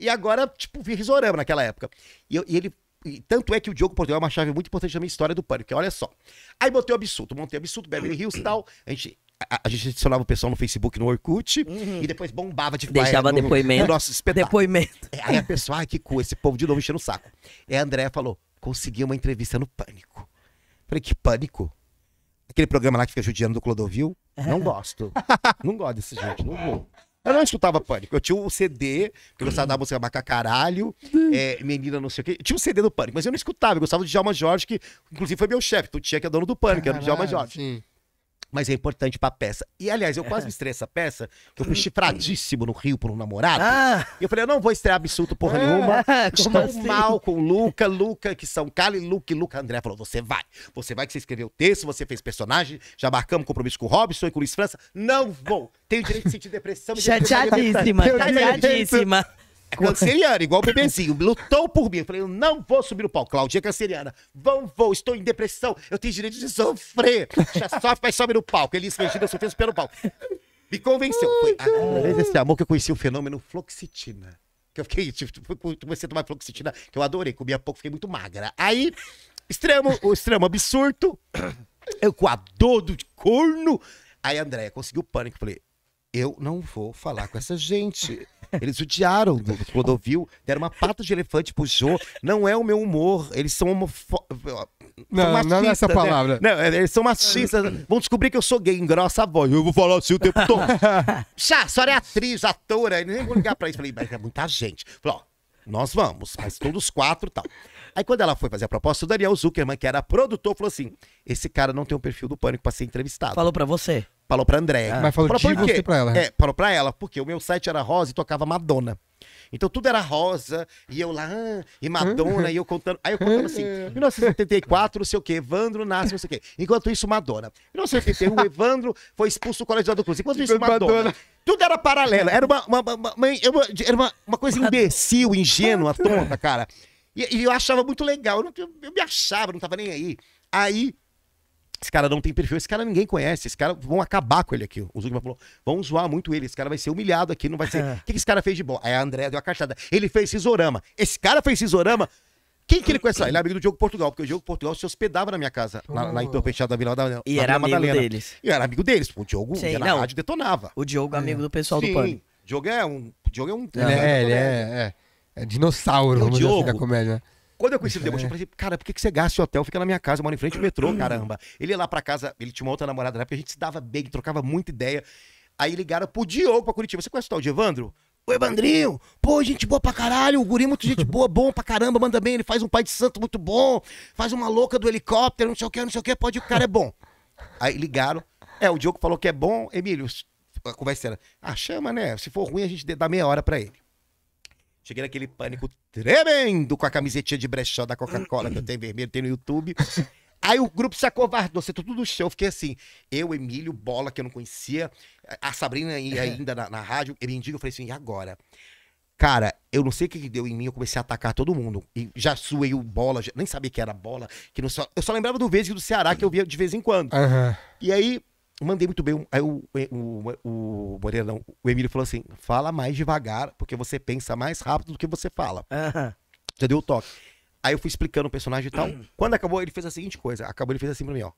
E agora, tipo, vi risorama naquela época. E, eu, e ele. E tanto é que o Diogo Portugal é uma chave muito importante na minha história do pânico. Olha só. Aí botei o absurdo, montei o absurdo, Beverly Hills e tal. A gente a, a, gente adicionava o pessoal no Facebook, no Orkut, uhum. e depois bombava de Deixava no, depoimento. No nosso espetáculo. Depoimento. É, aí a pessoa, ah, que cu, esse povo de novo enchendo o saco. E a Andréa falou: consegui uma entrevista no Pânico. Falei, que pânico? Aquele programa lá que fica judiando do Clodovil? Não gosto. não gosto desse gente, não vou. Eu não escutava Pânico. Eu tinha o um CD, que eu gostava da música Macacaralho, Caralho, é, Menina não sei o quê. Eu tinha o um CD do Pânico, mas eu não escutava. Eu gostava de Djalma Jorge, que inclusive foi meu chefe. Tu então, tinha que é dono do Pânico, Caralho, era o Djalma Jorge. Sim mas é importante pra peça. E, aliás, eu quase é. estrei essa peça, que eu fui chifradíssimo no Rio por um namorado. Ah. E eu falei, eu não vou estrear absurdo porra ah, nenhuma. Estou assim? mal com o Luca, Luca, que são Cali, Luca e Luca André. Falou, você vai. Você vai que você escreveu o texto, você fez personagem, já marcamos compromisso com o Robson e com o Luiz França. Não vou. Tenho direito de sentir depressão. Chateadíssima, chateadíssima. É canceriana, igual o bebezinho. Lutou por mim. Eu falei, eu não vou subir o palco. Claudinha canceriana. É Vão, vou, estou em depressão. Eu tenho direito de sofrer. Já sofre, mas sobe no palco. Elis Regina sofreu pelo palco. Me convenceu. Oh Foi ah, através desse amor que eu conheci o fenômeno fluoxetina. Que eu fiquei, tipo, tipo comecei a tomar fluoxetina, que eu adorei. Comia pouco, fiquei muito magra. Aí, extremo, o extremo absurdo. Eu com a dor do corno. Aí a Andréia conseguiu pânico. Falei, eu não vou falar com essa gente. Eles odiaram o Clodovil, deram uma pata de elefante pro Jô. Não é o meu humor. Eles são homofóbicos. Não, machistas, não é essa né? palavra. Né? Não, é, eles são machistas. Vão descobrir que eu sou gay, engrossa a voz. Eu vou falar assim o tempo todo. Chá, a senhora é atriz, atora. nem vou ligar pra isso. Falei, mas é muita gente. Falei, ó, nós vamos, mas todos quatro tal. Aí quando ela foi fazer a proposta, o Daniel Zuckerman, que era produtor, falou assim: esse cara não tem um perfil do pânico para ser entrevistado. Falou para você? Falou pra André. Ah, mas falou, falou pra, você pra ela. Né? É, falou pra ela, porque o meu site era rosa e tocava Madonna. Então tudo era rosa, e eu lá, ah, e Madonna, e eu contando. Aí eu contando assim, 1974, não sei o quê, Evandro nasce, não sei o quê. Enquanto isso, Madonna. 1971 Evandro foi expulso do Colégio do Cruz. Enquanto isso, Madonna. Tudo era paralelo. Era uma, uma, uma, uma era uma, uma coisa imbecil, ingênua, tonta, cara. E, e eu achava muito legal. Eu, não, eu, eu me achava, não tava nem aí. Aí esse cara não tem perfil, esse cara ninguém conhece, esse cara vão acabar com ele aqui. O Zuckerman falou: vão zoar muito ele, esse cara vai ser humilhado aqui, não vai ser. O que, que esse cara fez de bom? Aí a André deu a caixada. Ele fez cisorama. Esse cara fez cisorama. Quem que ele conhece lá? Ele é amigo do Diogo Portugal, porque o Diogo Portugal se hospedava na minha casa, na, na Entorpechada da Vila da E era amigo Madalena. deles. E era amigo deles. O Diogo Sei, ia na rádio detonava. O Diogo, é. amigo é. do pessoal Sim. do Pânico. Diogo é um. Diogo é um. Ele é, ele é, é, é dinossauro, O vamos assim, Diogo, dizer, da comédia. Quando eu conheci o Diogo, eu falei, assim, cara, por que, que você gasta o hotel? Fica na minha casa, mora em frente ao metrô, caramba. Ele ia lá pra casa, ele tinha uma outra namorada na época, a gente se dava bem, trocava muita ideia. Aí ligaram pro Diogo pra Curitiba. Você conhece o tal de Evandro? Oi, Bandrinho. Pô, gente boa pra caralho. O guri é muito gente boa, bom pra caramba, manda bem. Ele faz um pai de santo muito bom. Faz uma louca do helicóptero, não sei o que, não sei o que. Pode ir, o cara é bom. Aí ligaram. É, o Diogo falou que é bom. Emílio, a conversa era, ah, chama, né? Se for ruim, a gente dá meia hora pra ele. Cheguei naquele pânico tremendo com a camisetinha de brechó da Coca-Cola que eu tenho vermelho, tem no YouTube. Aí o grupo se acovardou, sentou tudo no chão. Fiquei assim, eu, Emílio, Bola, que eu não conhecia, a Sabrina ainda na, na rádio, ele indica, eu falei assim, e agora? Cara, eu não sei o que, que deu em mim, eu comecei a atacar todo mundo. E já suei o bola, já, nem sabia que era bola. que não só, Eu só lembrava do Vesgo do Ceará, que eu via de vez em quando. Uhum. E aí, mandei muito bem. Aí o, o, o, o Moreira, não, o Emílio falou assim: fala mais devagar, porque você pensa mais rápido do que você fala. Uhum. Já deu o toque. Aí eu fui explicando o personagem e tal. Uhum. Quando acabou, ele fez a seguinte coisa. Acabou, ele fez assim pra mim, ó.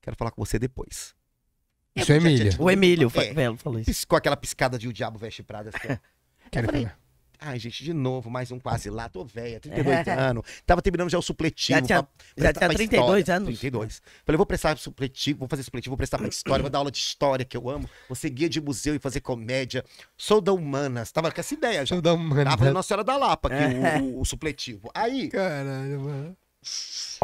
Quero falar com você depois. Isso é Emílio. Tipo, o Emílio, é, é falou isso. Com aquela piscada de O Diabo Veste Prada. Assim, Quero falar. Ai, gente, de novo, mais um quase lá, tô velha, 32 é. anos. Tava terminando já o supletivo. Já tinha, já tinha 32 história. anos? 32. Falei, vou prestar supletivo, vou fazer supletivo, vou prestar pra história, vou dar aula de história, que eu amo. Vou ser guia de museu e fazer comédia. Sou da Humanas. Tava com essa ideia já. Sou da Humanas. Tava na Nossa Senhora da Lapa, é. o, o, supletivo. Aí... Caralho, mano.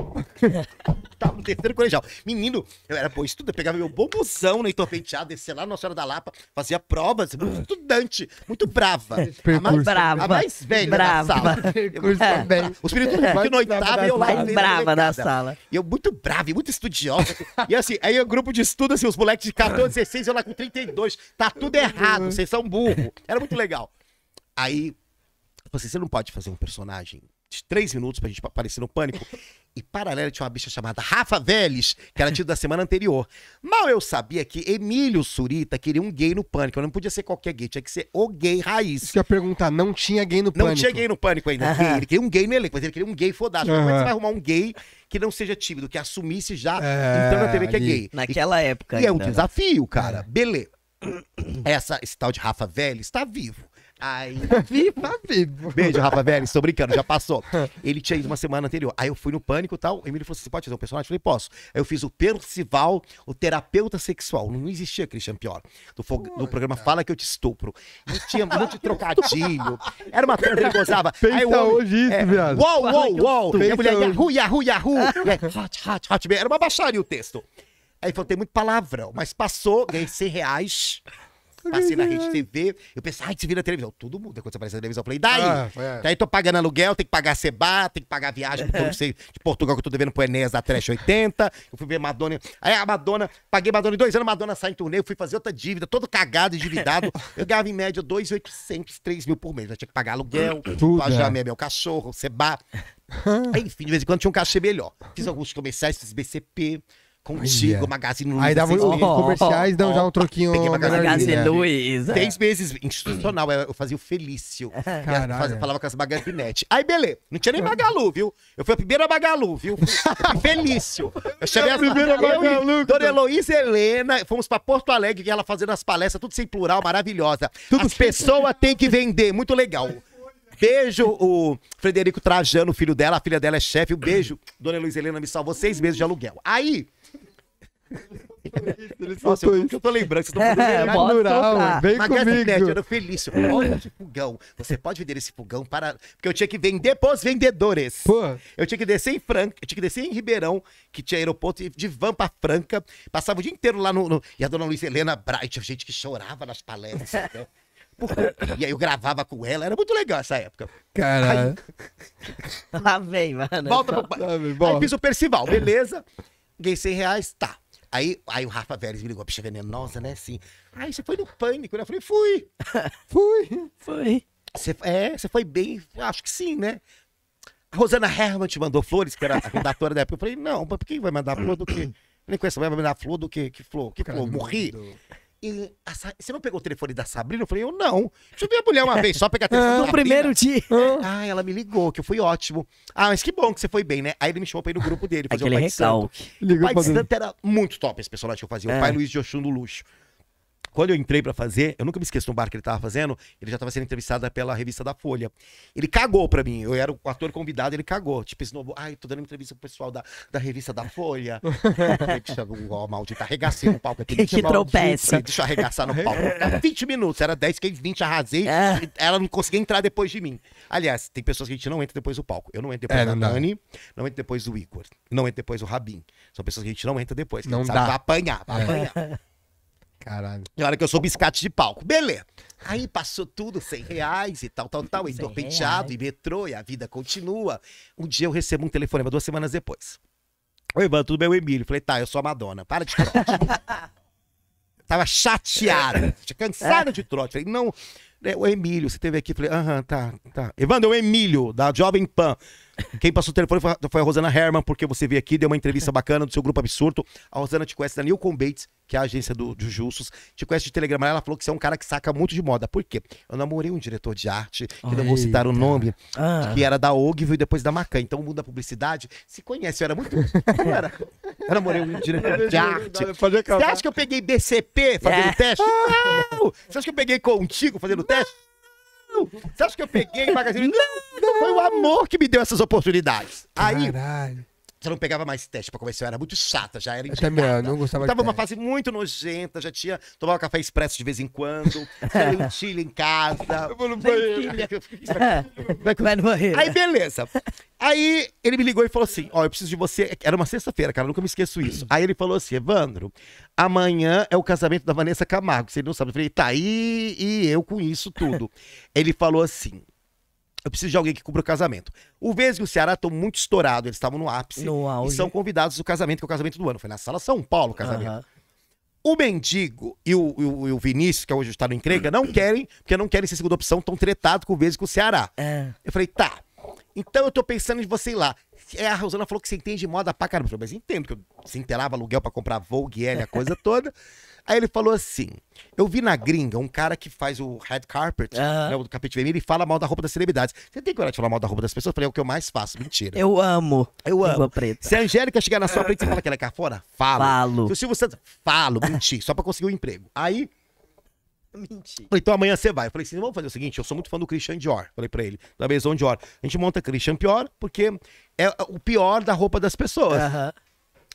Tava no terceiro colegial. Menino, eu era bom estudante, pegava meu bombuzão no Heitor Penteado, descia lá na Nossa Senhora da Lapa, fazia provas, muito é. estudante, muito brava. A mais brava. A mais velha brava. da sala. É. Os meninos tudo no oitavo eu lá. Mais brava da sala. E eu muito brava e muito estudiosa. e assim, aí o grupo de estudo, assim, os moleques de 14, 16, eu lá com 32. Tá tudo errado, vocês são burro. Era muito legal. Aí, você, assim, você não pode fazer um personagem de três minutos pra gente aparecer no pânico. E paralela tinha uma bicha chamada Rafa Veles, que era tido da semana anterior. Mal eu sabia que Emílio Surita queria um gay no pânico. Eu não podia ser qualquer gay, tinha que ser o gay raiz. Isso que eu ia perguntar, não tinha gay no pânico. Não tinha gay no pânico ainda. Ele queria um gay no elenco, mas ele queria um gay fodado. Como é que você vai arrumar um gay que não seja tímido, que assumisse já é, então na TV que é gay? Naquela e, época. E ainda. é um né? desafio, cara. É. Beleza. Essa, esse tal de Rafa Veles está vivo. Aí, viva Beijo, Rafa Velho, estou brincando, já passou. Ele tinha ido uma semana anterior. Aí eu fui no pânico e tal. O Emílio falou: assim, você pode fazer um personagem? Eu falei, posso. Aí eu fiz o Percival, o terapeuta sexual. Não existia Christian Pior. Do, do programa cara. Fala que eu te estupro. Não tinha muito trocadilho. Era uma coisa que ele gozava. Pensa Aí, hoje isso, é, viado. Uou, uou, uou. E a mulher, yahu, yahu, yahu. É, hot, hot, hot. Era uma baixaria o texto. Aí falou, tem muito palavrão, mas passou, ganhei 100 reais. Passei tá na rede TV, eu pensei, ai, você vira televisão. Tudo muda quando você aparece na televisão. Eu falei, daí? Ah, é. Daí tô pagando aluguel, tem que pagar Seba, tem que pagar viagem pro não sei, de Portugal que eu tô devendo pro Enéas da Trash 80. Eu fui ver Madonna. Aí a Madonna, paguei Madonna em dois anos, Madonna sai em turnê, eu fui fazer outra dívida, todo cagado, endividado. eu ganhava em média 2,800, 3 mil por mês. Eu tinha que pagar aluguel, pagar é. meu cachorro, Seba. Enfim, de vez em quando tinha um cachê melhor. Fiz alguns comerciais, fiz BCP. Contigo, yeah. Magazine Luiza. Aí dava os oh, comerciais, dão oh, já um troquinho. Peguei Magazine Luiza. Três meses institucional, é, eu fazia o Felício. É. Caralho. falava com as Magazinete. Aí, beleza. Não tinha nem Magalu, viu? Eu fui a primeira Magalu, viu? Felício. Eu chamei a primeira Magalu. Dona Heloísa Helena, fomos pra Porto Alegre, que ela fazendo as palestras, tudo sem plural, maravilhosa. Tudo as pessoas têm que vender, muito legal. Beijo, o Frederico Trajano, filho dela, a filha dela é chefe. Um beijo, Dona Luiz Helena me salvou seis meses de aluguel. Aí, ele assim, eu, eu tô lembrando vocês estão é, natural, vem Magas comigo. Pet, era feliz. Olha de fogão. Você pode vender esse fogão para... Porque eu tinha que vender pros vendedores. Pô. Eu tinha que descer em Franca, eu tinha que descer em Ribeirão, que tinha aeroporto, de van pra Franca. Passava o dia inteiro lá no... no... E a dona Luiz Helena Bright, gente que chorava nas palestras. E aí eu gravava com ela, era muito legal essa época. Caralho. Aí... Lá vem, mano. Volta pro... pai. aí fiz o Percival, beleza. Ganhei 100 reais, tá. Aí, aí o Rafa Vélez me ligou, bicha venenosa, né? Assim. Aí você foi no pânico, né? Eu falei, fui. fui. Foi. Você, é, você foi bem, acho que sim, né? A Rosana Herman te mandou flores, que era a redatora da época. Eu falei, não, mas por que vai mandar flor do que? Eu nem conheço, vai mandar flor do que? Que flor? Que flor? Morri? Ele, a, você não pegou o telefone da Sabrina? Eu falei, eu não. Deixa eu ver a mulher uma vez, só pegar o telefone ah, No primeiro dia. Ah, ela me ligou, que eu fui ótimo. Ah, mas que bom que você foi bem, né? Aí ele me chamou pra ir no grupo dele, fazer Aquele o Pai recalque. de Santo. O Pai de Santo era muito top esse personagem que eu fazia. É. O Pai Luiz de Oxum do Luxo quando eu entrei para fazer, eu nunca me esqueço do bar que ele tava fazendo, ele já tava sendo entrevistado pela revista da Folha. Ele cagou para mim, eu era o ator convidado, ele cagou. Tipo, esse novo, ai, tô dando entrevista pro pessoal da, da revista da Folha. Ó, oh, maldito, arregacei no palco aqui. Que, tropeça. Deixa eu arregaçar no palco. Era 20 minutos, era 10, fiquei 20, arrasei. É. Ela não conseguia entrar depois de mim. Aliás, tem pessoas que a gente não entra depois do palco. Eu não entro depois é, da não Nani, dá. não entro depois do Igor, não entro depois do Rabin. São pessoas que a gente não entra depois. Não dá. Sabe, vai apanhar, vai é. apanhar. Caralho. Na hora que eu sou biscate de palco. Beleza. Aí passou tudo, 100 reais e tal, tal, tal. E penteado, e metrô, e a vida continua. Um dia eu recebo um telefonema, duas semanas depois. Oi, Ivan, tudo bem? O Emílio. Falei, tá, eu sou a Madonna. Para de trote. Tava chateado. Tinha cansado de trote. Falei, não. É, o Emílio, você teve aqui. Falei, aham, tá, tá. Evandro, é o Emílio, da Jovem Pan. Quem passou o telefone foi, a Rosana Herman, porque você veio aqui, deu uma entrevista bacana do seu grupo absurdo. A Rosana te conhece da Newcom Bates, que é a agência do, do Justus, te conhece de Telegram. Ela falou que você é um cara que saca muito de moda. Por quê? Eu namorei um diretor de arte, que Eita. não vou citar o nome, ah. que era da Ogilvy e depois da Macan. Então, o mundo da publicidade se conhece. Eu era muito. Eu, era... eu namorei um diretor de arte. Você acha que eu peguei BCP fazendo o é. teste? Não! Você acha que eu peguei contigo fazendo teste? Não! Você acha que eu peguei magazine? Não! Foi o amor que me deu essas oportunidades. Aí. Caralho. Você não pegava mais teste pra começar, eu era muito chata, já era indicada. Eu também, não gostava eu Tava uma fase muito nojenta, já tinha... Tomava café expresso de vez em quando, lentilha em casa. Eu vou no banheiro. Vai no banheiro. Aí, beleza. Aí ele me ligou e falou assim: Ó, oh, eu preciso de você. Era uma sexta-feira, cara, nunca me esqueço isso. Aí ele falou assim: Evandro, amanhã é o casamento da Vanessa Camargo. Você não sabe. Eu falei: tá, aí e eu com isso tudo. ele falou assim: eu preciso de alguém que cubra o casamento. O Vesgo e o Ceará estão muito estourados, eles estavam no ápice. No auge. E são convidados do casamento, que é o casamento do ano. Foi na Sala São Paulo o casamento. Uhum. O Mendigo e o, o, o Vinícius, que hoje está no Encrega, não querem, porque não querem ser segunda opção, tão tretado com o Vesgo e com o Ceará. É. Eu falei, tá, então eu tô pensando em você ir lá. É, a Rosana falou que você entende moda pra caramba. Eu falei, mas entendo, que eu se interava aluguel para comprar Vogue, L, a coisa toda. Aí ele falou assim: Eu vi na gringa um cara que faz o red carpet, uhum. né, o capete vermelho, e fala mal da roupa das celebridades. Você tem coragem de falar mal da roupa das pessoas? Eu falei: É o que eu mais faço, mentira. Eu amo. Eu amo. Preta. Se a Angélica chegar na sua frente e falar que ela é fora, falo. Falo. Se o Silvio Santos, falo, menti, só pra conseguir um emprego. Aí Mentira. Falei, então amanhã você vai. Eu falei assim, vamos fazer o seguinte, eu sou muito fã do Christian Dior. Falei pra ele, da Maison Dior. A gente monta Christian Pior, porque é o pior da roupa das pessoas. Uhum.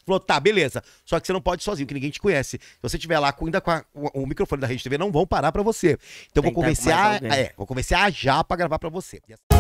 Falou, tá, beleza. Só que você não pode sozinho, que ninguém te conhece. Se você estiver lá ainda com, a, o, o, microfone da Rede TV, não vão parar pra você. Então eu é, vou convencer, a, é, vou a Já pra gravar pra você. Assim